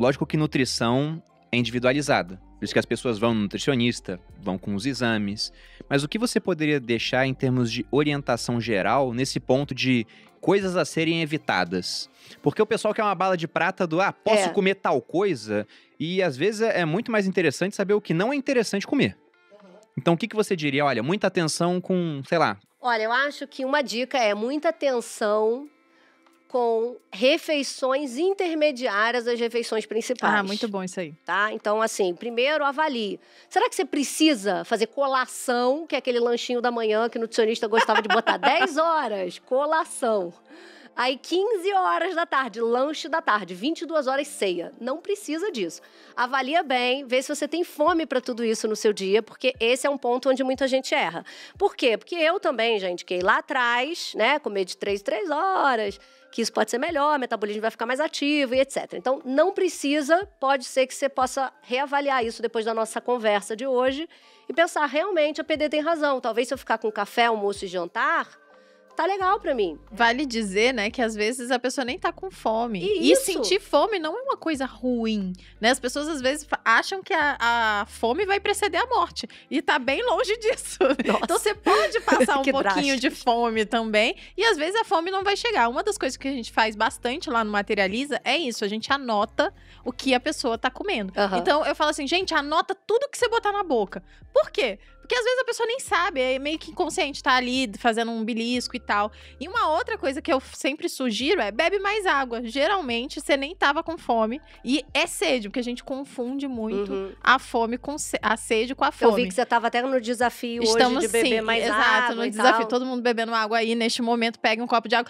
Lógico que nutrição é individualizada. Por isso que as pessoas vão no nutricionista, vão com os exames. Mas o que você poderia deixar em termos de orientação geral nesse ponto de coisas a serem evitadas? Porque o pessoal quer uma bala de prata do ah, posso é. comer tal coisa? E às vezes é muito mais interessante saber o que não é interessante comer. Uhum. Então o que, que você diria? Olha, muita atenção com, sei lá. Olha, eu acho que uma dica é muita atenção com refeições intermediárias às refeições principais. Ah, muito bom isso aí. Tá? Então, assim, primeiro avalie. Será que você precisa fazer colação, que é aquele lanchinho da manhã que o nutricionista gostava de botar 10 horas? Colação. Aí 15 horas da tarde, lanche da tarde, 22 horas ceia. Não precisa disso. Avalia bem, vê se você tem fome para tudo isso no seu dia, porque esse é um ponto onde muita gente erra. Por quê? Porque eu também, gente, que lá atrás, né, comer de 3 3 horas, que isso pode ser melhor, metabolismo vai ficar mais ativo e etc. Então, não precisa, pode ser que você possa reavaliar isso depois da nossa conversa de hoje e pensar realmente a PD tem razão. Talvez se eu ficar com café, almoço e jantar, tá legal para mim. Vale dizer, né, que às vezes a pessoa nem tá com fome. E, e sentir fome não é uma coisa ruim, né? As pessoas às vezes acham que a, a fome vai preceder a morte. E tá bem longe disso. Nossa. Então você pode passar um pouquinho de fome também. E às vezes a fome não vai chegar. Uma das coisas que a gente faz bastante lá no Materializa é isso. A gente anota o que a pessoa tá comendo. Uhum. Então eu falo assim, gente, anota tudo que você botar na boca. Por quê? Porque às vezes a pessoa nem sabe, é meio que inconsciente, tá ali fazendo um belisco e tal. E uma outra coisa que eu sempre sugiro é bebe mais água. Geralmente você nem tava com fome e é sede, porque a gente confunde muito uhum. a fome com a sede com a fome. Eu vi que você tava até no desafio Estamos, hoje de beber sim, mais exato, água. Exato, no desafio, tal. todo mundo bebendo água aí neste momento, pega um copo de água.